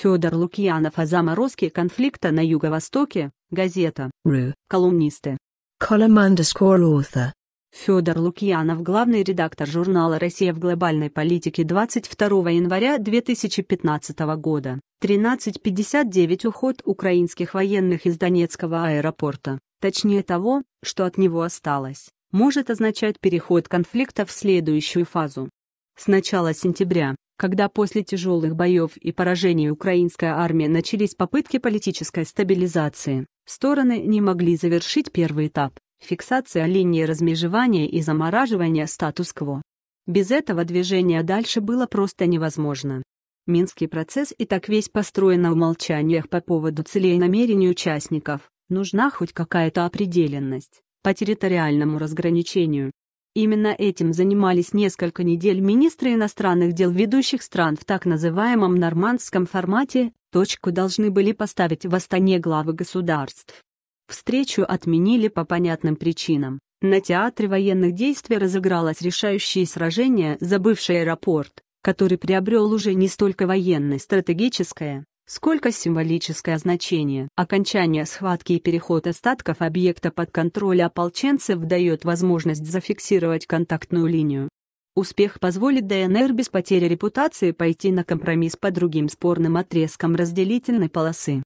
Федор Лукьянов о заморозке конфликта на Юго-Востоке, газета Ru. колумнисты. Column underscore author. Федор Лукьянов, главный редактор журнала «Россия в глобальной политике» 22 января 2015 года, 13.59 уход украинских военных из Донецкого аэропорта, точнее того, что от него осталось, может означать переход конфликта в следующую фазу. С начала сентября когда после тяжелых боев и поражений украинской армии начались попытки политической стабилизации, стороны не могли завершить первый этап – фиксация линии размежевания и замораживания статус-кво. Без этого движение дальше было просто невозможно. Минский процесс и так весь построен на умолчаниях по поводу целей и намерений участников, нужна хоть какая-то определенность по территориальному разграничению. Именно этим занимались несколько недель министры иностранных дел ведущих стран в так называемом нормандском формате, точку должны были поставить в Астане главы государств. Встречу отменили по понятным причинам. На театре военных действий разыгралось решающее сражение за бывший аэропорт, который приобрел уже не столько военное, стратегическое, Сколько символическое значение окончание схватки и переход остатков объекта под контроль ополченцев дает возможность зафиксировать контактную линию. Успех позволит ДНР без потери репутации пойти на компромисс по другим спорным отрезкам разделительной полосы.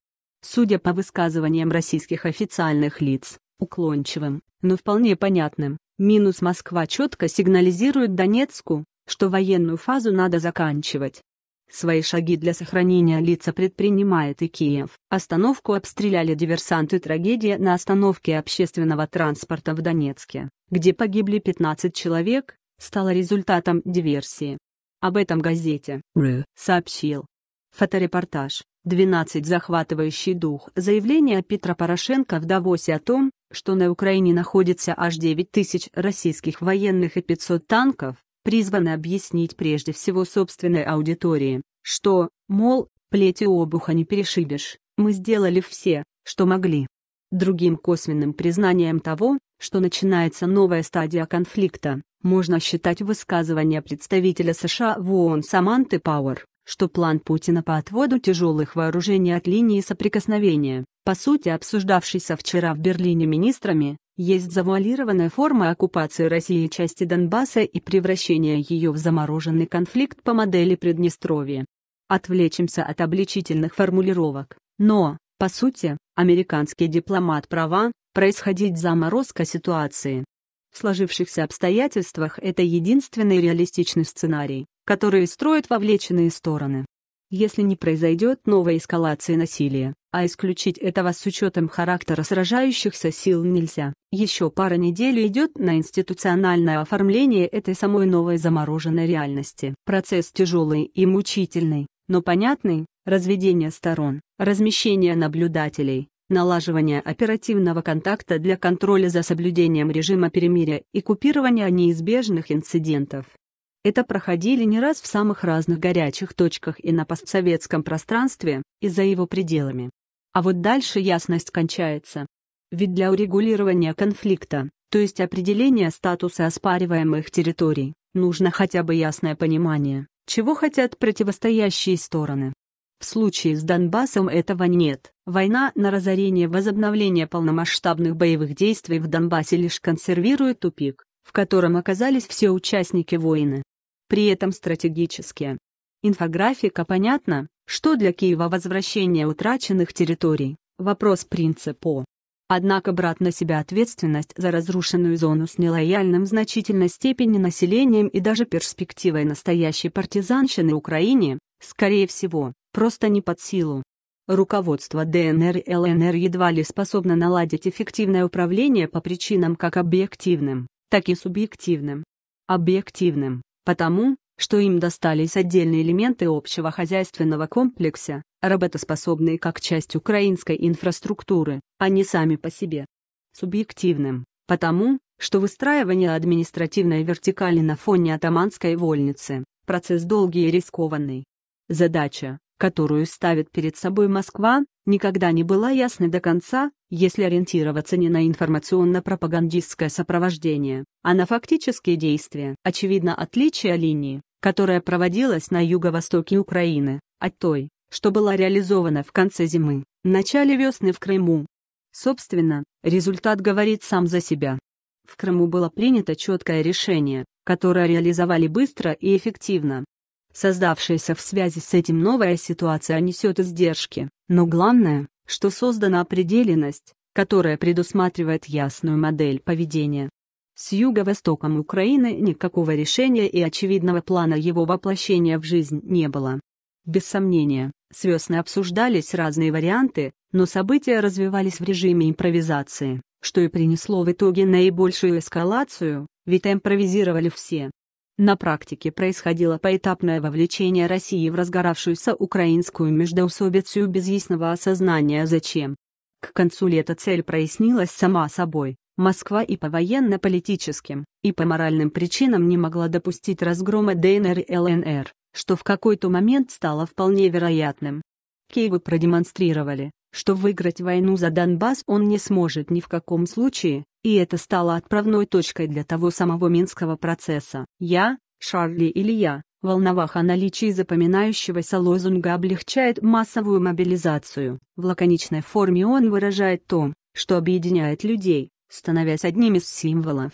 Судя по высказываниям российских официальных лиц, уклончивым, но вполне понятным, минус Москва четко сигнализирует Донецку, что военную фазу надо заканчивать, Свои шаги для сохранения лица предпринимает и Киев. Остановку обстреляли диверсанты трагедия на остановке общественного транспорта в Донецке, где погибли 15 человек, стало результатом диверсии. Об этом газете Ры сообщил. Фоторепортаж. 12 захватывающий дух. Заявление Петра Порошенко в Давосе о том, что на Украине находится аж 9 тысяч российских военных и 500 танков, призвана объяснить прежде всего собственной аудитории, что, мол, плетью обуха не перешибешь, мы сделали все, что могли. Другим косвенным признанием того, что начинается новая стадия конфликта, можно считать высказывание представителя США в ООН Саманты Пауэр, что план Путина по отводу тяжелых вооружений от линии соприкосновения, по сути обсуждавшийся вчера в Берлине министрами, есть завуалированная форма оккупации России части Донбасса и превращения ее в замороженный конфликт по модели Приднестровья. Отвлечемся от обличительных формулировок, но, по сути, американский дипломат права, происходить заморозка ситуации. В сложившихся обстоятельствах это единственный реалистичный сценарий, который строят вовлеченные стороны если не произойдет новая эскалация насилия, а исключить этого с учетом характера сражающихся сил нельзя. Еще пара недель идет на институциональное оформление этой самой новой замороженной реальности. Процесс тяжелый и мучительный, но понятный, разведение сторон, размещение наблюдателей, налаживание оперативного контакта для контроля за соблюдением режима перемирия и купирования неизбежных инцидентов. Это проходили не раз в самых разных горячих точках и на постсоветском пространстве, и за его пределами. А вот дальше ясность кончается. Ведь для урегулирования конфликта, то есть определения статуса оспариваемых территорий, нужно хотя бы ясное понимание, чего хотят противостоящие стороны. В случае с Донбассом этого нет. Война на разорение возобновления полномасштабных боевых действий в Донбассе лишь консервирует тупик, в котором оказались все участники войны при этом стратегически. Инфографика понятна, что для Киева возвращение утраченных территорий – вопрос принципа. Однако брат на себя ответственность за разрушенную зону с нелояльным в значительной степени населением и даже перспективой настоящей партизанщины Украине, скорее всего, просто не под силу. Руководство ДНР и ЛНР едва ли способно наладить эффективное управление по причинам как объективным, так и субъективным. Объективным потому что им достались отдельные элементы общего хозяйственного комплекса, работоспособные как часть украинской инфраструктуры, а не сами по себе. Субъективным, потому что выстраивание административной вертикали на фоне атаманской вольницы – процесс долгий и рискованный. Задача, которую ставит перед собой Москва, никогда не была ясной до конца, если ориентироваться не на информационно-пропагандистское сопровождение, а на фактические действия. Очевидно отличие линии, которая проводилась на юго-востоке Украины, от той, что была реализована в конце зимы, начале весны в Крыму. Собственно, результат говорит сам за себя. В Крыму было принято четкое решение, которое реализовали быстро и эффективно. Создавшаяся в связи с этим новая ситуация несет издержки, но главное, что создана определенность, которая предусматривает ясную модель поведения. С юго-востоком Украины никакого решения и очевидного плана его воплощения в жизнь не было. Без сомнения, с весны обсуждались разные варианты, но события развивались в режиме импровизации, что и принесло в итоге наибольшую эскалацию, ведь импровизировали все. На практике происходило поэтапное вовлечение России в разгоравшуюся украинскую междоусобицу без ясного осознания зачем. К концу лета цель прояснилась сама собой. Москва и по военно-политическим, и по моральным причинам не могла допустить разгрома ДНР и ЛНР, что в какой-то момент стало вполне вероятным. Киевы продемонстрировали, что выиграть войну за Донбасс он не сможет ни в каком случае, и это стало отправной точкой для того самого Минского процесса. Я, Шарли Илья, я, волновах о наличии запоминающегося лозунга облегчает массовую мобилизацию. В лаконичной форме он выражает то, что объединяет людей, становясь одним из символов.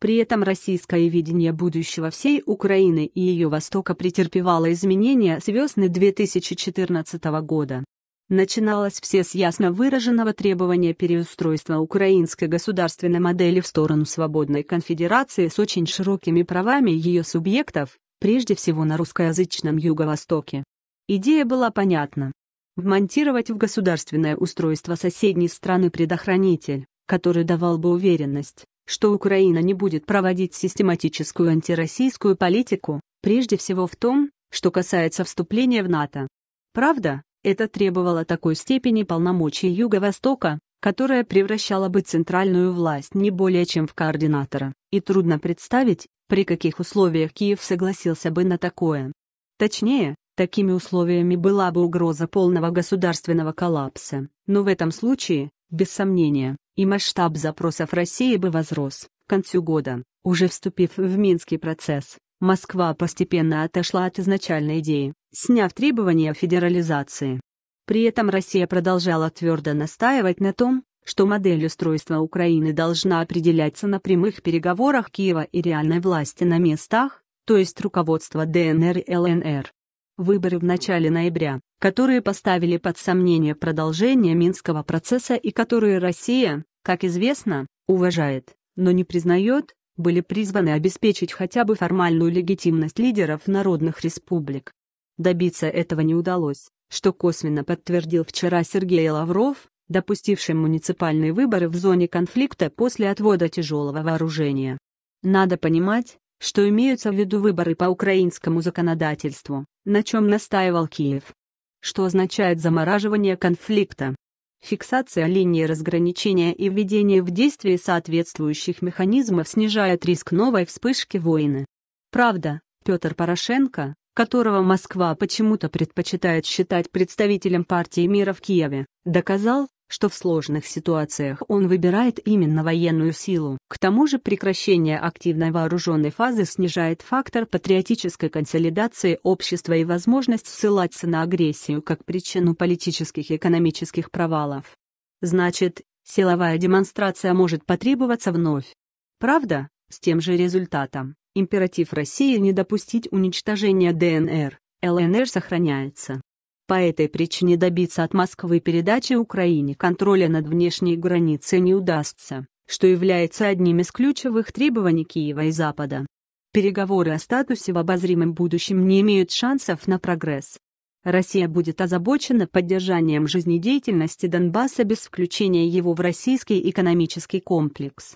При этом российское видение будущего всей Украины и ее Востока претерпевало изменения с весны 2014 года. Начиналось все с ясно выраженного требования переустройства украинской государственной модели в сторону свободной конфедерации с очень широкими правами ее субъектов, прежде всего на русскоязычном Юго-Востоке. Идея была понятна. Вмонтировать в государственное устройство соседней страны предохранитель, который давал бы уверенность, что Украина не будет проводить систематическую антироссийскую политику, прежде всего в том, что касается вступления в НАТО. Правда, это требовало такой степени полномочий Юго-Востока, которая превращала бы центральную власть не более чем в координатора, и трудно представить, при каких условиях Киев согласился бы на такое. Точнее, такими условиями была бы угроза полного государственного коллапса, но в этом случае, без сомнения, и масштаб запросов России бы возрос. К концу года, уже вступив в Минский процесс, Москва постепенно отошла от изначальной идеи сняв требования федерализации. При этом Россия продолжала твердо настаивать на том, что модель устройства Украины должна определяться на прямых переговорах Киева и реальной власти на местах, то есть руководство ДНР и ЛНР. Выборы в начале ноября, которые поставили под сомнение продолжение Минского процесса и которые Россия, как известно, уважает, но не признает, были призваны обеспечить хотя бы формальную легитимность лидеров народных республик добиться этого не удалось, что косвенно подтвердил вчера Сергей Лавров, допустивший муниципальные выборы в зоне конфликта после отвода тяжелого вооружения. Надо понимать, что имеются в виду выборы по украинскому законодательству, на чем настаивал Киев. Что означает замораживание конфликта? Фиксация линии разграничения и введение в действие соответствующих механизмов снижает риск новой вспышки войны. Правда, Петр Порошенко, которого Москва почему-то предпочитает считать представителем партии мира в Киеве, доказал, что в сложных ситуациях он выбирает именно военную силу. К тому же прекращение активной вооруженной фазы снижает фактор патриотической консолидации общества и возможность ссылаться на агрессию как причину политических и экономических провалов. Значит, силовая демонстрация может потребоваться вновь. Правда, с тем же результатом. Императив России не допустить уничтожения ДНР, ЛНР сохраняется. По этой причине добиться от Москвы передачи Украине контроля над внешней границей не удастся, что является одним из ключевых требований Киева и Запада. Переговоры о статусе в обозримом будущем не имеют шансов на прогресс. Россия будет озабочена поддержанием жизнедеятельности Донбасса без включения его в российский экономический комплекс.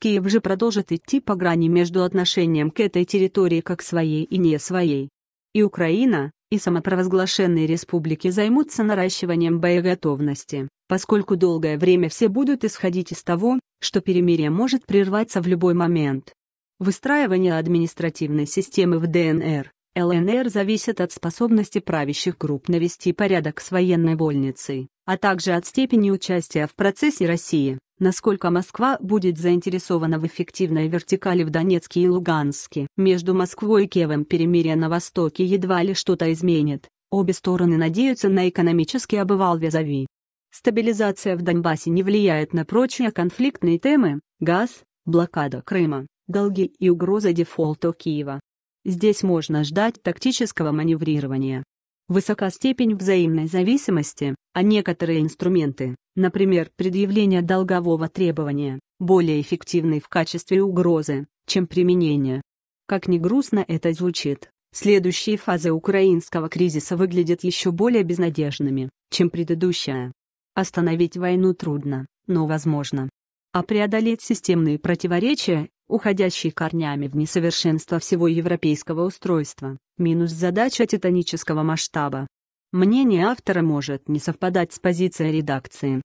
Киев же продолжит идти по грани между отношением к этой территории как своей и не своей. И Украина, и самопровозглашенные республики займутся наращиванием боеготовности, поскольку долгое время все будут исходить из того, что перемирие может прерваться в любой момент. Выстраивание административной системы в ДНР, ЛНР зависит от способности правящих групп навести порядок с военной вольницей, а также от степени участия в процессе России. Насколько Москва будет заинтересована в эффективной вертикали в Донецке и Луганске? Между Москвой и Киевом перемирие на Востоке едва ли что-то изменит. Обе стороны надеются на экономический обывал Вязови. Стабилизация в Донбассе не влияет на прочие конфликтные темы – газ, блокада Крыма, долги и угроза дефолта Киева. Здесь можно ждать тактического маневрирования высока степень взаимной зависимости, а некоторые инструменты, например, предъявление долгового требования, более эффективны в качестве угрозы, чем применение. Как ни грустно это звучит, следующие фазы украинского кризиса выглядят еще более безнадежными, чем предыдущая. Остановить войну трудно, но возможно. А преодолеть системные противоречия уходящий корнями в несовершенство всего европейского устройства, минус задача титанического масштаба. Мнение автора может не совпадать с позицией редакции,